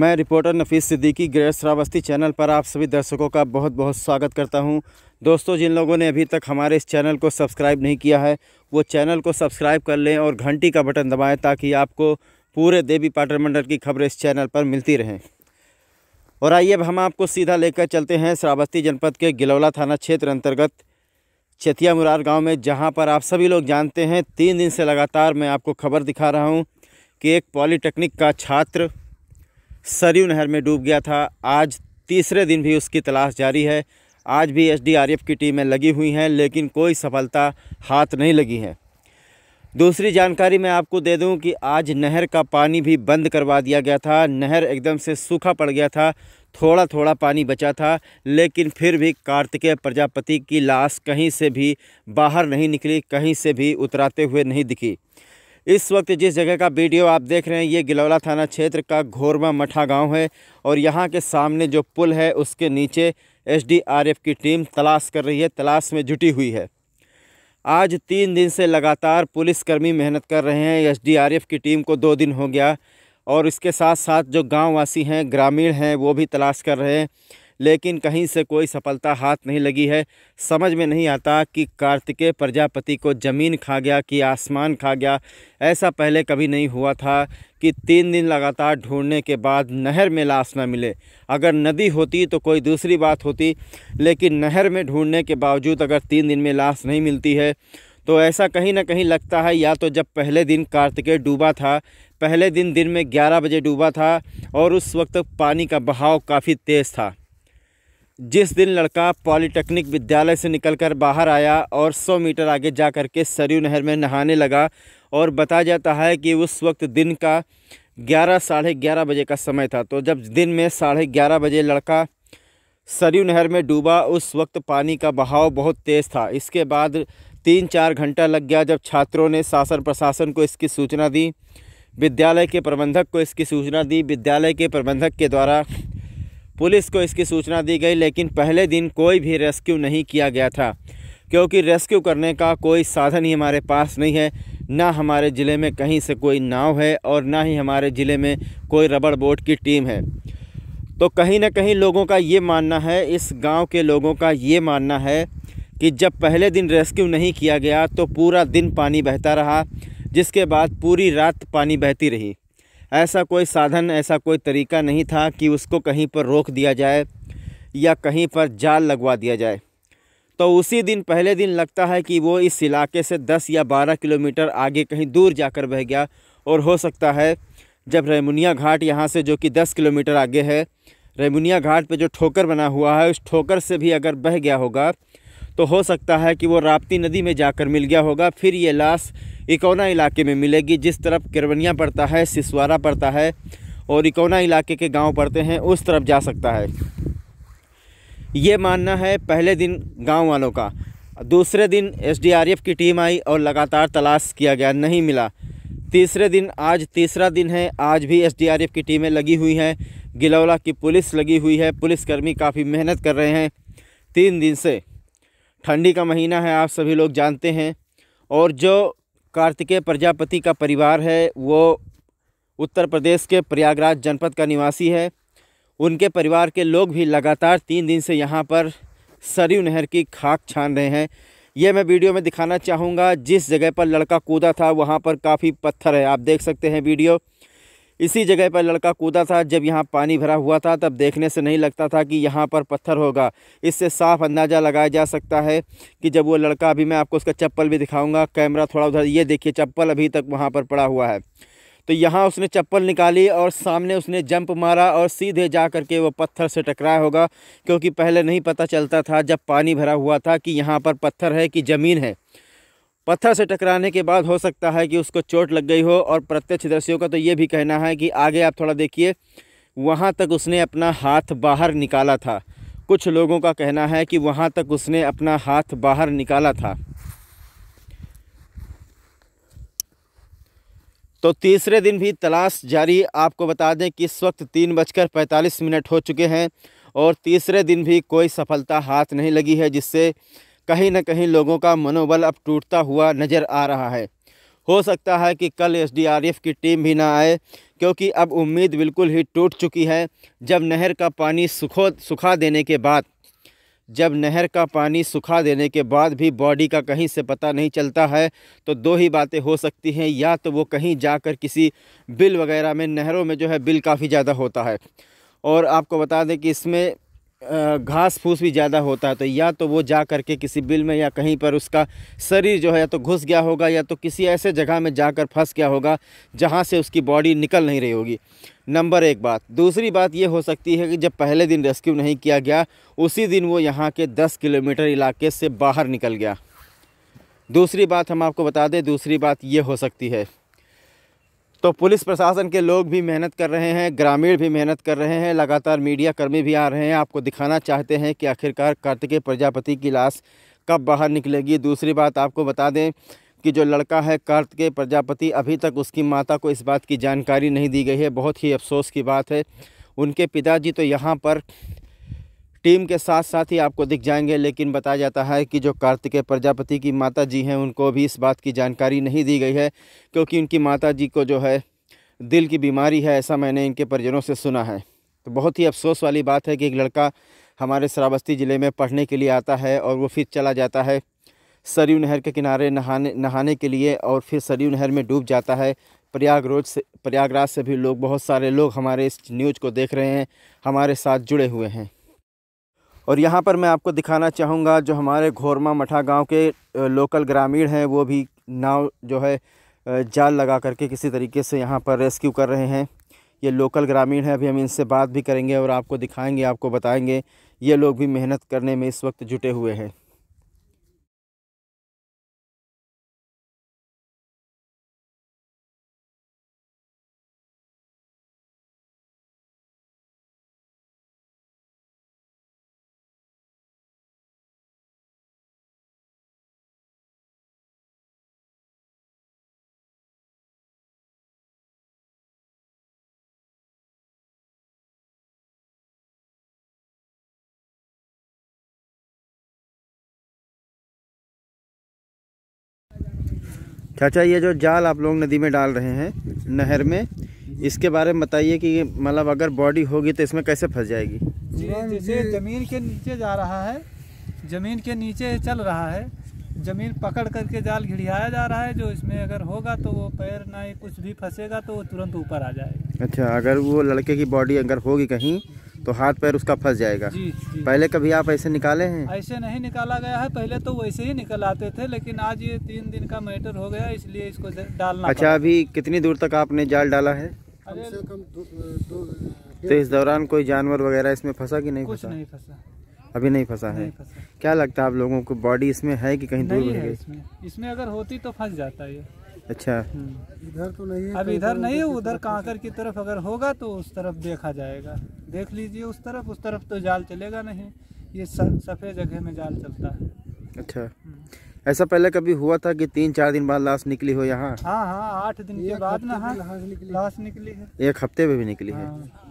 मैं reporter Nafees Siddiqui great Shravasti channel पर आप सभी दर्शकों का बहुत बहुत स्वागत करता हूं दोस्तों जिन लोगों ने अभी तक हमारे इस चैनल को सब्सक्राइब नहीं किया है वो चैनल को सब्सक्राइब कर लें और घंटी का बटन दबाएं ताकि आपको पूरे देवी पाटर मंडल की खबरें इस चैनल पर मिलती रहें और आइए अब हम आपको सीधा लेकर चलते हैं श्रावस्ती जनपद के गिलौला थाना क्षेत्र अंतर्गत चतिया मुरार गाँव में जहाँ पर आप सभी लोग जानते हैं तीन दिन से लगातार मैं आपको खबर दिखा रहा हूँ कि एक पॉलीटेक्निक का छात्र सरयू नहर में डूब गया था आज तीसरे दिन भी उसकी तलाश जारी है आज भी एसडीआरएफ की टीमें लगी हुई हैं लेकिन कोई सफलता हाथ नहीं लगी है दूसरी जानकारी मैं आपको दे दूं कि आज नहर का पानी भी बंद करवा दिया गया था नहर एकदम से सूखा पड़ गया था थोड़ा थोड़ा पानी बचा था लेकिन फिर भी कार्तिकेय प्रजापति की लाश कहीं से भी बाहर नहीं निकली कहीं से भी उतराते हुए नहीं दिखी इस वक्त जिस जगह का वीडियो आप देख रहे हैं ये गिलौला थाना क्षेत्र का घोरमा मठा गांव है और यहाँ के सामने जो पुल है उसके नीचे एसडीआरएफ की टीम तलाश कर रही है तलाश में जुटी हुई है आज तीन दिन से लगातार पुलिसकर्मी मेहनत कर रहे हैं एस की टीम को दो दिन हो गया और इसके साथ साथ जो गाँव वासी हैं ग्रामीण हैं वो भी तलाश कर रहे हैं लेकिन कहीं से कोई सफलता हाथ नहीं लगी है समझ में नहीं आता कि कार्तिकेय प्रजापति को ज़मीन खा गया कि आसमान खा गया ऐसा पहले कभी नहीं हुआ था कि तीन दिन लगातार ढूंढने के बाद नहर में लाश ना मिले अगर नदी होती तो कोई दूसरी बात होती लेकिन नहर में ढूंढने के बावजूद अगर तीन दिन में लाश नहीं मिलती है तो ऐसा कहीं ना कहीं लगता है या तो जब पहले दिन कार्तिकेय डूबा था पहले दिन दिन में 11 बजे डूबा था और उस वक्त पानी का बहाव काफ़ी तेज़ था जिस दिन लड़का पॉलिटेक्निक विद्यालय से निकलकर बाहर आया और 100 मीटर आगे जा कर के सरयू नहर में नहाने लगा और बताया जाता है कि उस वक्त दिन का ग्यारह साढ़े ग्यारह बजे का समय था तो जब दिन में साढ़े ग्यारह बजे लड़का सरयू नहर में डूबा उस वक्त पानी का बहाव बहुत तेज़ था इसके बाद तीन चार घंटा लग गया जब छात्रों ने शासन प्रशासन को इसकी सूचना दी विद्यालय के प्रबंधक को इसकी सूचना दी विद्यालय के प्रबंधक के द्वारा पुलिस को इसकी सूचना दी गई लेकिन पहले दिन कोई भी रेस्क्यू नहीं किया गया था क्योंकि रेस्क्यू करने का कोई साधन ही हमारे पास नहीं है ना हमारे ज़िले में कहीं से कोई नाव है और ना ही हमारे ज़िले में कोई रबड़ बोट की टीम है तो कहीं ना कहीं लोगों का ये मानना है इस गांव के लोगों का ये मानना है कि जब पहले दिन रेस्क्यू नहीं किया गया तो पूरा दिन पानी बहता रहा जिसके बाद पूरी रात पानी बहती रही ऐसा कोई साधन ऐसा कोई तरीका नहीं था कि उसको कहीं पर रोक दिया जाए या कहीं पर जाल लगवा दिया जाए तो उसी दिन पहले दिन लगता है कि वो इस इलाके से 10 या 12 किलोमीटर आगे कहीं दूर जाकर बह गया और हो सकता है जब रेमुनिया घाट यहाँ से जो कि 10 किलोमीटर आगे है रेमुनिया घाट पे जो ठोकर बना हुआ है उस ठोकर से भी अगर बह गया होगा तो हो सकता है कि वो राप्ती नदी में जाकर मिल गया होगा फिर ये लाश इकोना इलाके में मिलेगी जिस तरफ किरवनिया पड़ता है सिसवारा पड़ता है और इकौना इलाके के गांव पड़ते हैं उस तरफ जा सकता है ये मानना है पहले दिन गांव वालों का दूसरे दिन एसडीआरएफ की टीम आई और लगातार तलाश किया गया नहीं मिला तीसरे दिन आज तीसरा दिन है आज भी एसडीआरएफ की टीमें लगी हुई हैं गिलौला की पुलिस लगी हुई है पुलिसकर्मी काफ़ी मेहनत कर रहे हैं तीन दिन से ठंडी का महीना है आप सभी लोग जानते हैं और जो कार्तिकेय प्रजापति का परिवार है वो उत्तर प्रदेश के प्रयागराज जनपद का निवासी है उनके परिवार के लोग भी लगातार तीन दिन से यहाँ पर सरयू नहर की खाक छान रहे हैं ये मैं वीडियो में दिखाना चाहूँगा जिस जगह पर लड़का कूदा था वहाँ पर काफ़ी पत्थर है आप देख सकते हैं वीडियो इसी जगह पर लड़का कूदा था जब यहाँ पानी भरा हुआ था तब देखने से नहीं लगता था कि यहाँ पर पत्थर होगा इससे साफ अंदाज़ा लगाया जा सकता है कि जब वो लड़का अभी मैं आपको उसका चप्पल भी दिखाऊंगा कैमरा थोड़ा उधर ये देखिए चप्पल अभी तक वहाँ पर पड़ा हुआ है तो यहाँ उसने चप्पल निकाली और सामने उसने जंप मारा और सीधे जा कर के वो पत्थर से टकराया होगा क्योंकि पहले नहीं पता चलता था जब पानी भरा हुआ था कि यहाँ पर पत्थर है कि ज़मीन है पत्थर से टकराने के बाद हो सकता है कि उसको चोट लग गई हो और प्रत्यक्षदर्शियों का तो ये भी कहना है कि आगे आप थोड़ा देखिए वहाँ तक उसने अपना हाथ बाहर निकाला था कुछ लोगों का कहना है कि वहाँ तक उसने अपना हाथ बाहर निकाला था तो तीसरे दिन भी तलाश जारी आपको बता दें कि इस वक्त तीन बजकर पैंतालीस मिनट हो चुके हैं और तीसरे दिन भी कोई सफलता हाथ नहीं लगी है जिससे कहीं ना कहीं लोगों का मनोबल अब टूटता हुआ नज़र आ रहा है हो सकता है कि कल एसडीआरएफ की टीम भी ना आए क्योंकि अब उम्मीद बिल्कुल ही टूट चुकी है जब नहर का पानी सुखो सुखा देने के बाद जब नहर का पानी सुखा देने के बाद भी बॉडी का कहीं से पता नहीं चलता है तो दो ही बातें हो सकती हैं या तो वो कहीं जाकर किसी बिल वगैरह में नहरों में जो है बिल काफ़ी ज़्यादा होता है और आपको बता दें कि इसमें घास फूस भी ज़्यादा होता है तो या तो वो जा कर के किसी बिल में या कहीं पर उसका शरीर जो है या तो घुस गया होगा या तो किसी ऐसे जगह में जाकर फंस गया होगा जहाँ से उसकी बॉडी निकल नहीं रही होगी नंबर एक बात दूसरी बात ये हो सकती है कि जब पहले दिन रेस्क्यू नहीं किया गया उसी दिन वो यहाँ के दस किलोमीटर इलाके से बाहर निकल गया दूसरी बात हम आपको बता दें दूसरी बात ये हो सकती है तो पुलिस प्रशासन के लोग भी मेहनत कर रहे हैं ग्रामीण भी मेहनत कर रहे हैं लगातार मीडिया कर्मी भी आ रहे हैं आपको दिखाना चाहते हैं कि आखिरकार कार्तिकेय प्रजापति की लाश कब बाहर निकलेगी दूसरी बात आपको बता दें कि जो लड़का है कार्तिकेय प्रजापति अभी तक उसकी माता को इस बात की जानकारी नहीं दी गई है बहुत ही अफसोस की बात है उनके पिताजी तो यहाँ पर टीम के साथ साथ ही आपको दिख जाएंगे लेकिन बताया जाता है कि जो कार्तिकेय प्रजापति की माता जी हैं उनको भी इस बात की जानकारी नहीं दी गई है क्योंकि उनकी माता जी को जो है दिल की बीमारी है ऐसा मैंने इनके परिजनों से सुना है तो बहुत ही अफसोस वाली बात है कि एक लड़का हमारे श्रावस्ती ज़िले में पढ़ने के लिए आता है और वो फिर चला जाता है सरयू नहर के किनारे नहाने नहाने के लिए और फिर सरयू नहर में डूब जाता है प्रयागराज से प्रयागराज से भी लोग बहुत सारे लोग हमारे इस न्यूज़ को देख रहे हैं हमारे साथ जुड़े हुए हैं और यहाँ पर मैं आपको दिखाना चाहूँगा जो हमारे घोरमा मठा गांव के लोकल ग्रामीण हैं वो भी नाव जो है जाल लगा करके किसी तरीके से यहाँ पर रेस्क्यू कर रहे हैं ये लोकल ग्रामीण है अभी हम इनसे बात भी करेंगे और आपको दिखाएंगे आपको बताएंगे ये लोग भी मेहनत करने में इस वक्त जुटे हुए हैं चाचा ये जो जाल आप लोग नदी में डाल रहे हैं नहर में इसके बारे में बताइए कि मतलब अगर बॉडी होगी तो इसमें कैसे फंस जाएगी जैसे जमीन के नीचे जा रहा है जमीन के नीचे चल रहा है जमीन पकड़ करके जाल घिड़ियाया जा रहा है जो इसमें अगर होगा तो वो पैर ना ही कुछ भी फंसेगा तो वो तुरंत ऊपर आ जाएगा अच्छा अगर वो लड़के की बॉडी अगर होगी कहीं तो हाथ पैर उसका फंस जाएगा जी, जी पहले कभी आप ऐसे निकाले हैं ऐसे नहीं निकाला गया है पहले तो वैसे ही निकल आते थे लेकिन आज ये तीन दिन का मैटर हो गया इसलिए इसको डालना अच्छा अभी कितनी दूर तक आपने जाल डाला है तो इस दौरान कोई जानवर वगैरह इसमें फंसा कि नहीं फसा? नहीं फंसा अभी नहीं फंसा है क्या लगता है आप लोगों को बॉडी इसमें है कि कहीं दूर नहीं है इसमें इसमें अगर होती तो फंस जाता है अच्छा हम्म। इधर तो नहीं है अब तो इधर नहीं है उधर कांकर की तरफ अगर होगा तो उस तरफ देखा जाएगा देख लीजिए उस तरफ उस तरफ तो जाल चलेगा नहीं ये सफ़ेद जगह में जाल चलता है अच्छा हम्म। ऐसा पहले कभी हुआ था कि तीन चार दिन बाद लाश निकली हो यहाँ हाँ हाँ आठ दिन के बाद ना हाँ, लाश निकली है एक हफ्ते में भी निकली है हाँ।